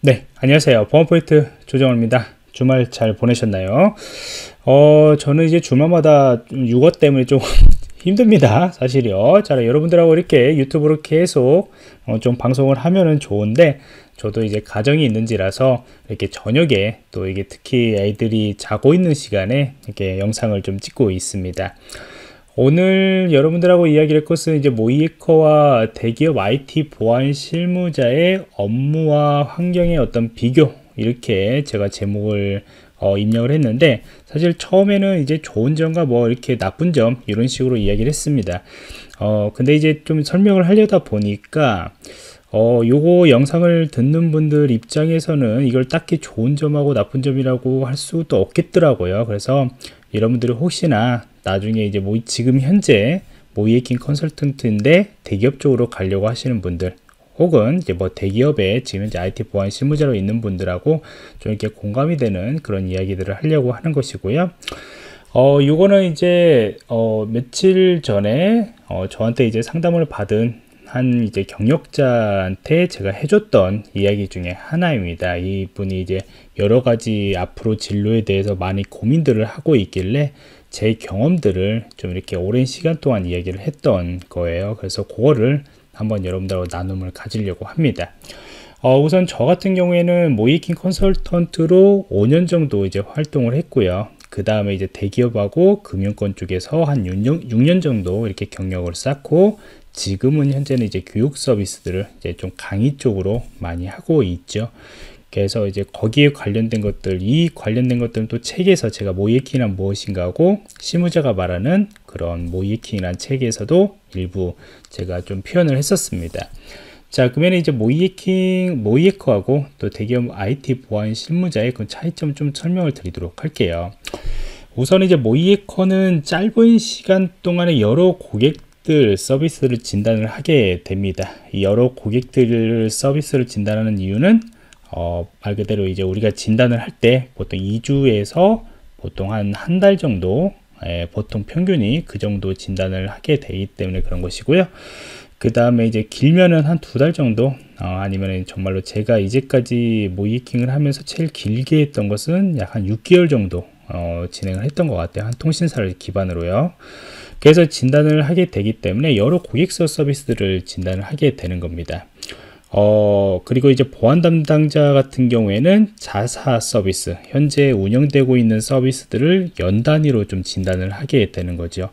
네, 안녕하세요. 보안포인트 조정호입니다. 주말 잘 보내셨나요? 어, 저는 이제 주말마다 육어 때문에 좀 힘듭니다. 사실이요. 자, 여러분들하고 이렇게 유튜브로 계속 어, 좀 방송을 하면은 좋은데, 저도 이제 가정이 있는지라서 이렇게 저녁에 또 이게 특히 애들이 자고 있는 시간에 이렇게 영상을 좀 찍고 있습니다. 오늘 여러분들하고 이야기할 것은 이제 모이에커와 대기업 IT 보안 실무자의 업무와 환경의 어떤 비교 이렇게 제가 제목을 어, 입력을 했는데 사실 처음에는 이제 좋은 점과 뭐 이렇게 나쁜 점 이런 식으로 이야기를 했습니다 어 근데 이제 좀 설명을 하려다 보니까 어, 요거 영상을 듣는 분들 입장에서는 이걸 딱히 좋은 점하고 나쁜 점이라고 할 수도 없겠더라고요. 그래서 여러분들이 혹시나 나중에 이제 모 지금 현재 모이에킹 컨설턴트인데 대기업 쪽으로 가려고 하시는 분들 혹은 이제 뭐 대기업에 지금 현재 IT 보안 실무자로 있는 분들하고 좀 이렇게 공감이 되는 그런 이야기들을 하려고 하는 것이고요. 어, 요거는 이제 어, 며칠 전에 어, 저한테 이제 상담을 받은 한 이제 경력자한테 제가 해줬던 이야기 중에 하나입니다. 이분이 이제 여러 가지 앞으로 진로에 대해서 많이 고민들을 하고 있길래 제 경험들을 좀 이렇게 오랜 시간 동안 이야기를 했던 거예요. 그래서 그거를 한번 여러분들하고 나눔을 가지려고 합니다. 어, 우선 저 같은 경우에는 모이킹 컨설턴트로 5년 정도 이제 활동을 했고요. 그 다음에 이제 대기업하고 금융권 쪽에서 한 6년, 6년 정도 이렇게 경력을 쌓고 지금은 현재는 이제 교육 서비스들을 이제 좀 강의 쪽으로 많이 하고 있죠. 그래서 이제 거기에 관련된 것들, 이 관련된 것들은 또 책에서 제가 모이에킹이란 무엇인가 하고 시무자가 말하는 그런 모이에킹이란 책에서도 일부 제가 좀 표현을 했었습니다. 자, 그러면 이제 모이에킹, 모이에커하고 또 대기업 IT 보안 실무자의 그 차이점 좀 설명을 드리도록 할게요. 우선 이제 모이에커는 짧은 시간 동안에 여러 고객 서비스를 진단을 하게 됩니다. 여러 고객들을 서비스를 진단하는 이유는 어, 말 그대로 이제 우리가 진단을 할 때 보통 2주에서 보통 한 한 달 정도 예, 보통 평균이 그 정도 진단을 하게 되기 때문에 그런 것이고요. 그 다음에 이제 길면은 한 두 달 정도 어, 아니면 정말로 제가 이제까지 모이킹을 하면서 제일 길게 했던 것은 약 한 6개월 정도 어, 진행을 했던 것 같아요. 한 통신사를 기반으로요. 그래서 진단을 하게 되기 때문에 여러 고객서 서비스들을 진단을 하게 되는 겁니다. 어, 그리고 이제 보안 담당자 같은 경우에는 자사 서비스, 현재 운영되고 있는 서비스들을 연 단위로 좀 진단을 하게 되는 거죠.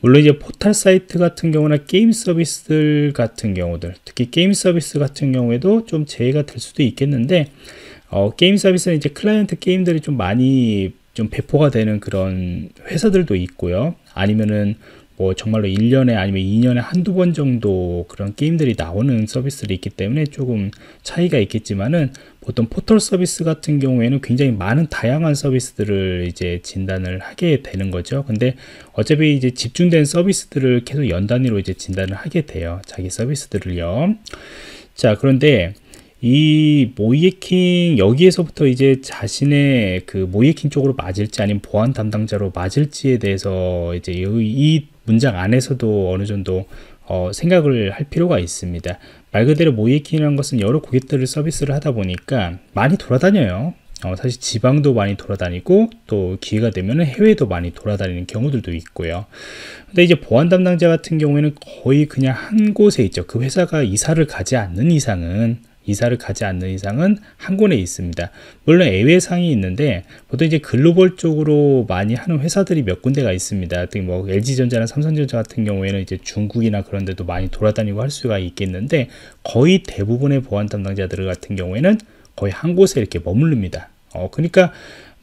물론 이제 포탈 사이트 같은 경우나 게임 서비스들 같은 경우들, 특히 게임 서비스 같은 경우에도 좀 제외가 될 수도 있겠는데, 어, 게임 서비스는 이제 클라이언트 게임들이 좀 많이 좀 배포가 되는 그런 회사들도 있고요. 아니면은 뭐 정말로 1년에 아니면 2년에 한두 번 정도 그런 게임들이 나오는 서비스들이 있기 때문에 조금 차이가 있겠지만은 보통 포털 서비스 같은 경우에는 굉장히 많은 다양한 서비스들을 이제 진단을 하게 되는 거죠. 근데 어차피 이제 집중된 서비스들을 계속 연 단위로 이제 진단을 하게 돼요. 자기 서비스들을요. 자, 그런데 이 모이에킹 여기에서부터 이제 자신의 그 모이에킹 쪽으로 맞을지 아니면 보안 담당자로 맞을지에 대해서 이제 이 문장 안에서도 어느 정도 어, 생각을 할 필요가 있습니다. 말 그대로 모이에킹이라는 것은 여러 고객들을 서비스를 하다 보니까 많이 돌아다녀요. 어, 사실 지방도 많이 돌아다니고 또 기회가 되면 해외도 많이 돌아다니는 경우들도 있고요. 근데 이제 보안 담당자 같은 경우에는 거의 그냥 한 곳에 있죠. 그 회사가 이사를 가지 않는 이상은 이사를 가지 않는 이상은 한 곳에 있습니다. 물론 애외상이 있는데 보통 이제 글로벌 쪽으로 많이 하는 회사들이 몇 군데가 있습니다. 특히 뭐 LG전자나 삼성전자 같은 경우에는 이제 중국이나 그런 데도 많이 돌아다니고 할 수가 있겠는데 거의 대부분의 보안 담당자들 같은 경우에는 거의 한 곳에 이렇게 머무릅니다. 어, 그러니까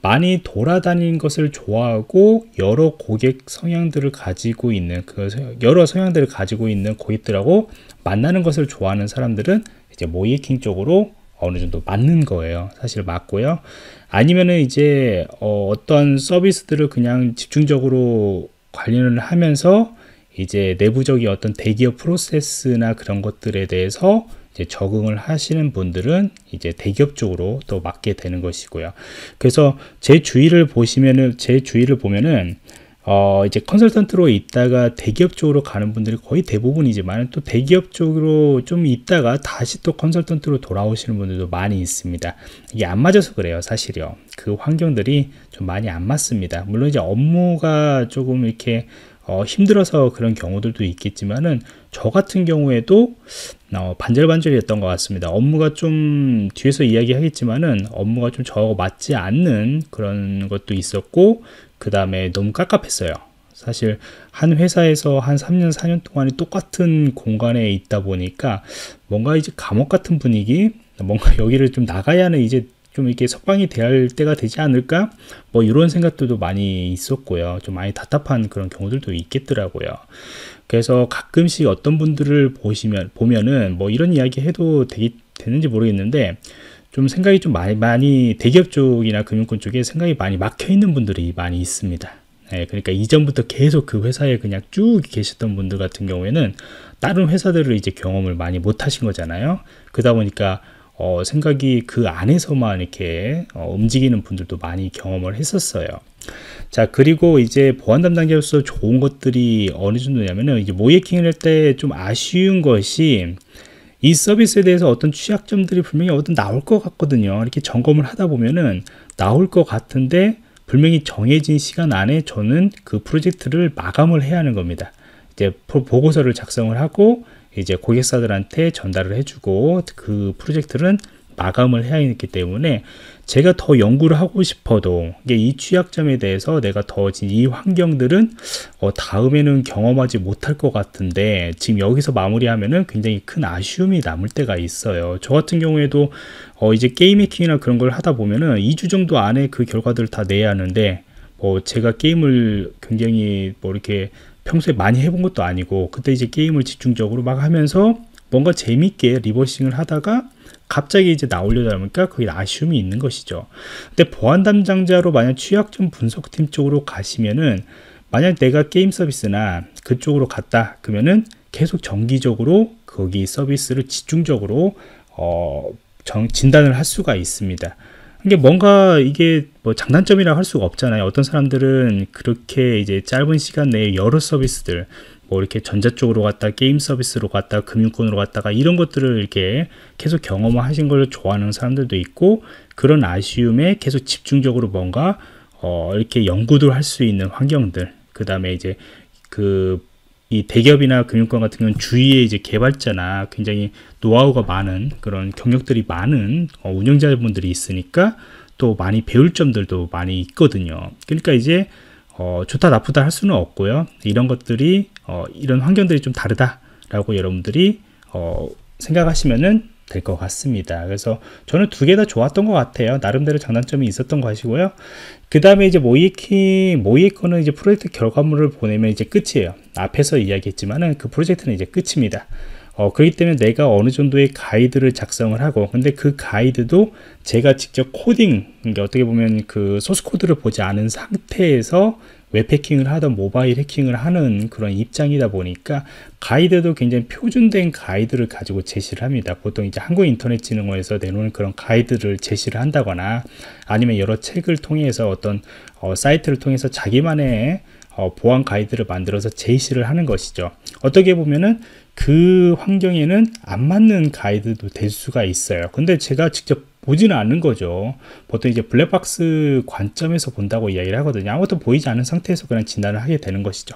많이 돌아다니는 것을 좋아하고 여러 고객 성향들을 가지고 있는 그 여러 성향들을 가지고 있는 고객들하고 만나는 것을 좋아하는 사람들은 이제 모이킹 쪽으로 어느 정도 맞는 거예요. 사실 맞고요. 아니면은 이제 어, 어떤 서비스들을 그냥 집중적으로 관리를 하면서 이제 내부적인 어떤 대기업 프로세스나 그런 것들에 대해서 이제 적응을 하시는 분들은 이제 대기업 쪽으로 또 맞게 되는 것이고요. 그래서 제 주위를 보시면은 제 주위를 보면은 어, 이제 컨설턴트로 있다가 대기업 쪽으로 가는 분들이 거의 대부분이지만 또 대기업 쪽으로 좀 있다가 다시 또 컨설턴트로 돌아오시는 분들도 많이 있습니다. 이게 안 맞아서 그래요, 사실요. 그 환경들이 좀 많이 안 맞습니다. 물론 이제 업무가 조금 이렇게 어, 힘들어서 그런 경우들도 있겠지만은 저 같은 경우에도 어, 반절반절이었던 것 같습니다. 업무가 좀 뒤에서 이야기하겠지만은 업무가 좀 저하고 맞지 않는 그런 것도 있었고 그 다음에 너무 깝깝했어요. 사실 한 회사에서 한 3년, 4년 동안에 똑같은 공간에 있다 보니까 뭔가 이제 감옥 같은 분위기, 뭔가 여기를 좀 나가야 하는 이제 좀 이렇게 석방이 돼야 할 때가 되지 않을까? 뭐 이런 생각들도 많이 있었고요. 좀 많이 답답한 그런 경우들도 있겠더라고요. 그래서 가끔씩 어떤 분들을 보시면, 보면은 뭐 이런 이야기 해도 되 되는지 모르겠는데, 좀 생각이 좀 많이, 많이 대기업 쪽이나 금융권 쪽에 생각이 많이 막혀 있는 분들이 많이 있습니다. 네, 그러니까 이전부터 계속 그 회사에 그냥 쭉 계셨던 분들 같은 경우에는 다른 회사들을 이제 경험을 많이 못 하신 거잖아요. 그러다 보니까 어, 생각이 그 안에서만 이렇게 어, 움직이는 분들도 많이 경험을 했었어요. 자 그리고 이제 보안 담당자로서 좋은 것들이 어느 정도냐면은 이제 모이킹을 할 때 좀 아쉬운 것이 이 서비스에 대해서 어떤 취약점들이 분명히 어떤 나올 것 같거든요. 이렇게 점검을 하다 보면은 나올 것 같은데 분명히 정해진 시간 안에 저는 그 프로젝트를 마감을 해야 하는 겁니다. 이제 보고서를 작성을 하고 이제 고객사들한테 전달을 해주고 그 프로젝트는 마감을 해야 했기 때문에 제가 더 연구를 하고 싶어도 이게 이 취약점에 대해서 내가 더 이 환경들은 어, 다음에는 경험하지 못할 것 같은데 지금 여기서 마무리하면은 굉장히 큰 아쉬움이 남을 때가 있어요. 저 같은 경우에도 어, 이제 게임 해킹이나 그런 걸 하다 보면은 2주 정도 안에 그 결과들을 다 내야 하는데 뭐 제가 게임을 굉장히 뭐 이렇게 평소에 많이 해본 것도 아니고 그때 이제 게임을 집중적으로 막 하면서 뭔가 재밌게 리버싱을 하다가 갑자기 이제 나오려다 보니까 거기 아쉬움이 있는 것이죠. 근데 보안 담당자로 만약 취약점 분석팀 쪽으로 가시면은 만약 내가 게임 서비스나 그쪽으로 갔다 그러면은 계속 정기적으로 거기 서비스를 집중적으로 어, 정, 진단을 할 수가 있습니다. 이게 그러니까 뭔가 이게 뭐 장단점이라 할 수가 없잖아요. 어떤 사람들은 그렇게 이제 짧은 시간 내에 여러 서비스들 뭐 이렇게 전자 쪽으로 갔다 게임 서비스로 갔다 금융권으로 갔다가 이런 것들을 이렇게 계속 경험하신 걸 좋아하는 사람들도 있고 그런 아쉬움에 계속 집중적으로 뭔가 어 이렇게 연구도 할 수 있는 환경들 그 다음에 이제 그이 대기업이나 금융권 같은 경우는 주위에 이제 개발자나 굉장히 노하우가 많은 그런 경력들이 많은 어 운영자분들이 있으니까 또 많이 배울 점들도 많이 있거든요. 그러니까 이제 어, 좋다 나쁘다 할 수는 없고요. 이런 것들이 어, 이런 환경들이 좀 다르다라고 여러분들이 어, 생각하시면은 될것 같습니다. 그래서 저는 두 개 다 좋았던 것 같아요. 나름대로 장단점이 있었던 것이고요. 그 다음에 이제 모이킹 모이코는 이제 프로젝트 결과물을 보내면 이제 끝이에요. 앞에서 이야기했지만은 그 프로젝트는 이제 끝입니다. 어, 그렇기 때문에 내가 어느 정도의 가이드를 작성을 하고 근데 그 가이드도 제가 직접 코딩 그러니까 어떻게 보면 그 소스 코드를 보지 않은 상태에서 웹 해킹을 하던 모바일 해킹을 하는 그런 입장이다 보니까 가이드도 굉장히 표준된 가이드를 가지고 제시를 합니다. 보통 이제 한국인터넷지능원에서내놓는 그런 가이드를 제시를 한다거나 아니면 여러 책을 통해서 어떤 어, 사이트를 통해서 자기만의 어, 보안 가이드를 만들어서 제시를 하는 것이죠. 어떻게 보면은 그 환경에는 안 맞는 가이드도 될 수가 있어요. 근데 제가 직접 보지는 않는 거죠. 보통 이제 블랙박스 관점에서 본다고 이야기를 하거든요. 아무것도 보이지 않은 상태에서 그냥 진단을 하게 되는 것이죠.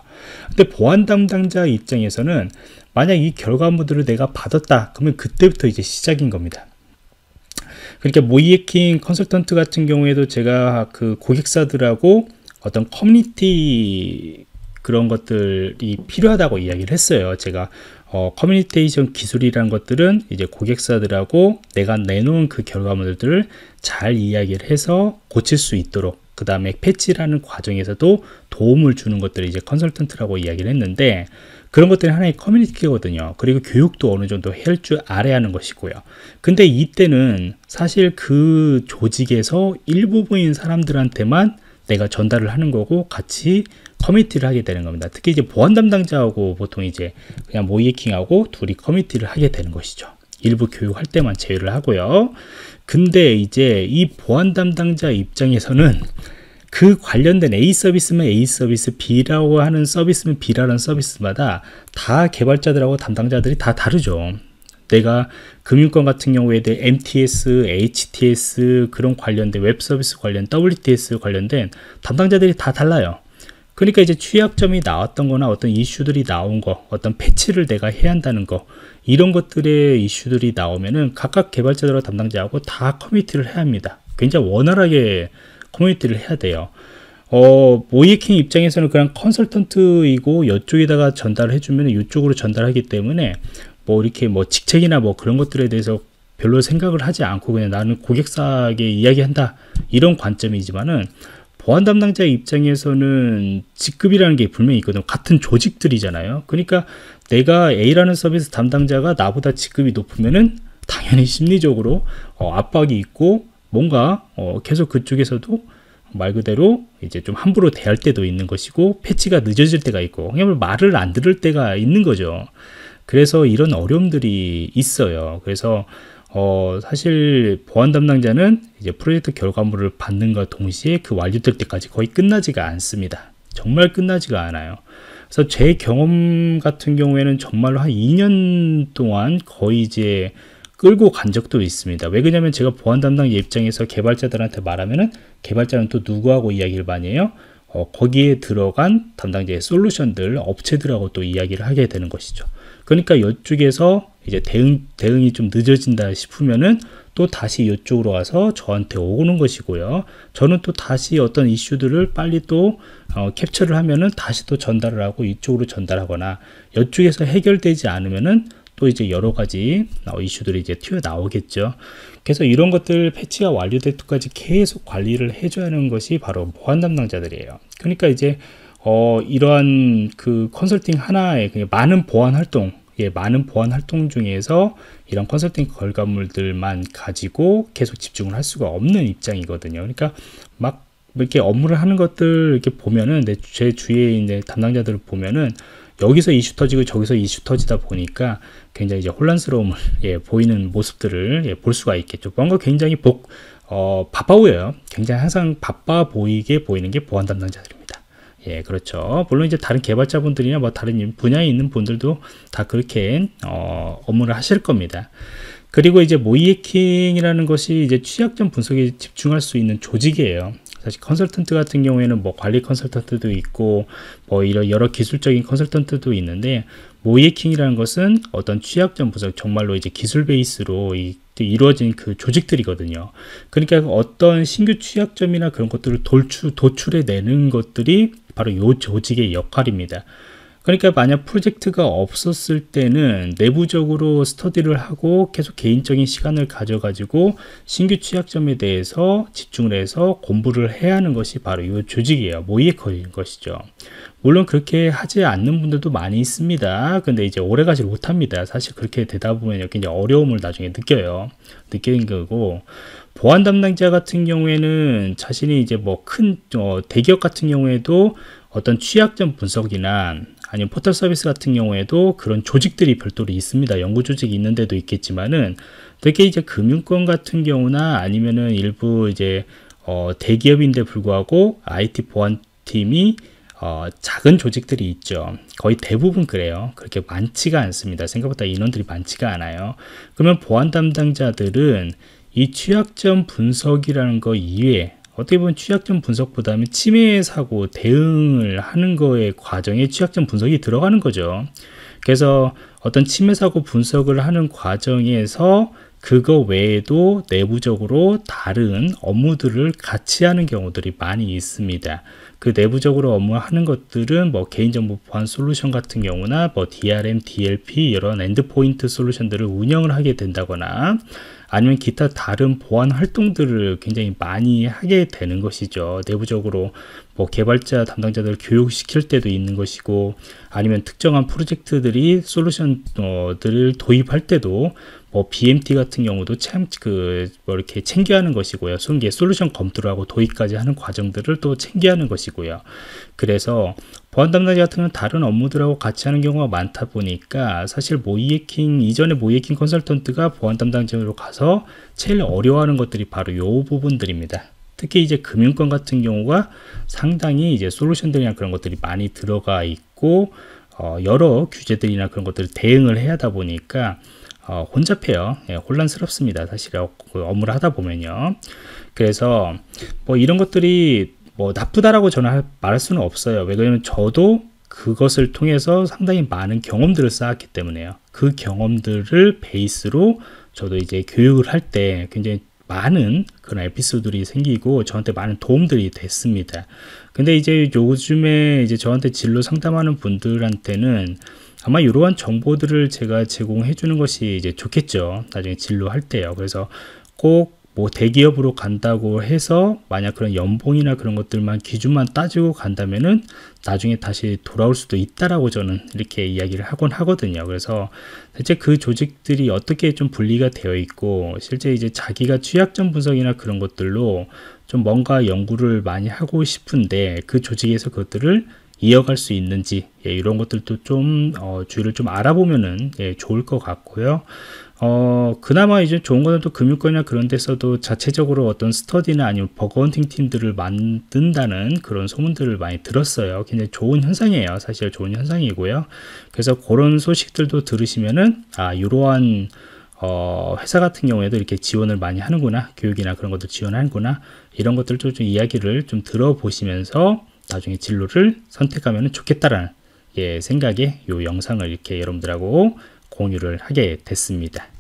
근데 보안 담당자 입장에서는 만약 이 결과물들을 내가 받았다. 그러면 그때부터 이제 시작인 겁니다. 그러니까 모이에킹 컨설턴트 같은 경우에도 제가 그 고객사들하고 어떤 커뮤니티 그런 것들이 필요하다고 이야기를 했어요. 제가 어, 커뮤니케이션 기술이라는 것들은 이제 고객사들하고 내가 내놓은 그 결과물들을 잘 이야기를 해서 고칠 수 있도록 그 다음에 패치라는 과정에서도 도움을 주는 것들을 이제 컨설턴트라고 이야기를 했는데 그런 것들이 하나의 커뮤니티거든요. 그리고 교육도 어느 정도 할줄 알아야 하는 것이고요. 근데 이때는 사실 그 조직에서 일부분인 사람들한테만 내가 전달을 하는 거고 같이 커뮤니티를 하게 되는 겁니다. 특히 이제 보안 담당자하고 보통 이제 그냥 모이킹하고 둘이 커뮤니티를 하게 되는 것이죠. 일부 교육할 때만 제외를 하고요. 근데 이제 이 보안 담당자 입장에서는 그 관련된 A 서비스면 A 서비스, B라고 하는 서비스면 B라는 서비스마다 다 개발자들하고 담당자들이 다 다르죠. 내가 금융권 같은 경우에 대해 MTS, HTS 그런 관련된 웹 서비스 관련 WTS 관련된 담당자들이 다 달라요. 그러니까 이제 취약점이 나왔던 거나 어떤 이슈들이 나온 거, 어떤 패치를 내가 해야 한다는 거, 이런 것들의 이슈들이 나오면은 각각 개발자들과 담당자하고 다 커뮤니티를 해야 합니다. 굉장히 원활하게 커뮤니티를 해야 돼요. 어, 모이킹 입장에서는 그냥 컨설턴트이고 이쪽에다가 전달을 해주면 이쪽으로 전달하기 때문에 뭐 이렇게 뭐 직책이나 뭐 그런 것들에 대해서 별로 생각을 하지 않고 그냥 나는 고객사에게 이야기한다 이런 관점이지만은 보안 담당자 의 입장에서는 직급이라는 게 분명히 있거든. 요 같은 조직들이잖아요. 그러니까 내가 A라는 서비스 담당자가 나보다 직급이 높으면은 당연히 심리적으로 어, 압박이 있고 뭔가 어, 계속 그쪽에서도 말 그대로 이제 좀 함부로 대할 때도 있는 것이고 패치가 늦어질 때가 있고 그냥 말을 안 들을 때가 있는 거죠. 그래서 이런 어려움들이 있어요. 그래서 어, 사실 보안 담당자는 이제 프로젝트 결과물을 받는과 동시에 그 완료될 때까지 거의 끝나지가 않습니다. 정말 끝나지가 않아요. 그래서 제 경험 같은 경우에는 정말로 한 2년 동안 거의 이제 끌고 간 적도 있습니다. 왜 그러냐면 제가 보안 담당자 입장에서 개발자들한테 말하면은 개발자는 또 누구하고 이야기를 많이 해요? 어, 거기에 들어간 담당자의 솔루션들, 업체들하고 또 이야기를 하게 되는 것이죠. 그러니까 이쪽에서 이제 대응, 대응이 좀 늦어진다 싶으면은 또 다시 이쪽으로 와서 저한테 오는 것이고요. 저는 또 다시 어떤 이슈들을 빨리 또 어, 캡처를 하면은 다시 또 전달을 하고 이쪽으로 전달하거나 이쪽에서 해결되지 않으면은 또 이제 여러 가지 어, 이슈들이 이제 튀어나오겠죠. 그래서 이런 것들 패치가 완료될 때까지 계속 관리를 해줘야 하는 것이 바로 보안 담당자들이에요. 그러니까 이제 어, 이러한 그 컨설팅 하나에 많은 보안 활동 예, 많은 보안 활동 중에서 이런 컨설팅 결과물들만 가지고 계속 집중을 할 수가 없는 입장이거든요. 그러니까 막 이렇게 업무를 하는 것들 이렇게 보면은 제 주위에 있는 담당자들을 보면은 여기서 이슈 터지고 저기서 이슈 터지다 보니까 굉장히 이제 혼란스러움을 예, 보이는 모습들을 예, 볼 수가 있겠죠. 뭔가 굉장히 복, 어, 바빠 보여요. 굉장히 항상 바빠 보이게 보이는 게 보안 담당자들입니다. 예, 그렇죠. 물론 이제 다른 개발자분들이나 뭐 다른 분야에 있는 분들도 다 그렇게 어, 업무를 하실 겁니다. 그리고 이제 모이에킹이라는 것이 이제 취약점 분석에 집중할 수 있는 조직이에요. 사실 컨설턴트 같은 경우에는 뭐 관리 컨설턴트도 있고 뭐 이런 여러 기술적인 컨설턴트도 있는데 모이에킹이라는 것은 어떤 취약점 분석 정말로 이제 기술 베이스로 이, 이루어진 그 조직들이거든요. 그러니까 어떤 신규 취약점이나 그런 것들을 돌출 도출해내는 것들이 바로 이 조직의 역할입니다. 그러니까 만약 프로젝트가 없었을 때는 내부적으로 스터디를 하고 계속 개인적인 시간을 가져가지고 신규 취약점에 대해서 집중을 해서 공부를 해야 하는 것이 바로 이 조직이에요. 모의에커인 것이죠. 물론 그렇게 하지 않는 분들도 많이 있습니다. 근데 이제 오래 가지 못합니다. 사실 그렇게 되다 보면 굉장히 어려움을 나중에 느껴요. 느끼는 거고 보안 담당자 같은 경우에는 자신이 이제 뭐큰 어, 대기업 같은 경우에도 어떤 취약점 분석이나 아니면 포털 서비스 같은 경우에도 그런 조직들이 별도로 있습니다. 연구 조직이 있는데도 있겠지만은 특히 이제 금융권 같은 경우나 아니면은 일부 이제 어, 대기업인데 불구하고 IT 보안팀이 어, 작은 조직들이 있죠. 거의 대부분 그래요. 그렇게 많지가 않습니다. 생각보다 인원들이 많지가 않아요. 그러면 보안 담당자들은 이 취약점 분석이라는 거 이외에 어떻게 보면 취약점 분석보다는 침해 사고 대응을 하는 거의 과정에 취약점 분석이 들어가는 거죠. 그래서 어떤 침해 사고 분석을 하는 과정에서 그거 외에도 내부적으로 다른 업무들을 같이 하는 경우들이 많이 있습니다. 그 내부적으로 업무하는 것들은 뭐 개인정보 보안 솔루션 같은 경우나 뭐 DRM, DLP 이런 엔드포인트 솔루션들을 운영을 하게 된다거나 아니면 기타 다른 보안 활동들을 굉장히 많이 하게 되는 것이죠. 내부적으로 뭐 개발자 담당자들 교육시킬 때도 있는 것이고 아니면 특정한 프로젝트들이 솔루션들을 도입할 때도 뭐 BMT 같은 경우도 참그 뭐 이렇게 챙겨 하는 것이고요. 솔게 솔루션 검토를 하고 도입까지 하는 과정들을 또 챙겨 하는 것이고요. 그래서 보안 담당자 같은 경우는 다른 업무들하고 같이 하는 경우가 많다 보니까 사실 모이에킹 이전에 모이에킹 컨설턴트가 보안 담당자로 가서 제일 어려워하는 것들이 바로 요 부분들입니다. 특히 이제 금융권 같은 경우가 상당히 이제 솔루션들이나 그런 것들이 많이 들어가 있고 어, 여러 규제들이나 그런 것들을 대응을 해야 하다 보니까 어, 혼잡해요. 예, 혼란스럽습니다. 사실 어, 그 업무를 하다 보면요. 그래서 뭐 이런 것들이 뭐 나쁘다라고 저는 말할 수는 없어요. 왜냐하면 저도 그것을 통해서 상당히 많은 경험들을 쌓았기 때문에요. 그 경험들을 베이스로 저도 이제 교육을 할 때 굉장히 많은 그런 에피소드들이 생기고 저한테 많은 도움들이 됐습니다. 근데 이제 요즘에 이제 저한테 진로 상담하는 분들한테는 아마 이러한 정보들을 제가 제공해 주는 것이 이제 좋겠죠. 나중에 진로 할 때요. 그래서 꼭뭐 대기업으로 간다고 해서 만약 그런 연봉이나 그런 것들만 기준만 따지고 간다면은 나중에 다시 돌아올 수도 있다라고 저는 이렇게 이야기를 하곤 하거든요. 그래서 대체 그 조직들이 어떻게 좀 분리가 되어 있고 실제 이제 자기가 취약점 분석이나 그런 것들로 좀 뭔가 연구를 많이 하고 싶은데 그 조직에서 그것들을 이어갈 수 있는지 예, 이런 것들도 좀 어, 주의를 좀 알아보면은 예, 좋을 것 같고요. 어, 그나마 이제 좋은 거는 또 금융권이나 그런 데서도 자체적으로 어떤 스터디나 아니면 버거운팅 팀들을 만든다는 그런 소문들을 많이 들었어요. 굉장히 좋은 현상이에요. 사실 좋은 현상이고요. 그래서 그런 소식들도 들으시면은, 아, 이러한, 어, 회사 같은 경우에도 이렇게 지원을 많이 하는구나. 교육이나 그런 것도 지원하는구나. 이런 것들도 좀 이야기를 좀 들어보시면서 나중에 진로를 선택하면 좋겠다라는 예, 생각에 요 영상을 이렇게 여러분들하고 공유를 하게 됐습니다.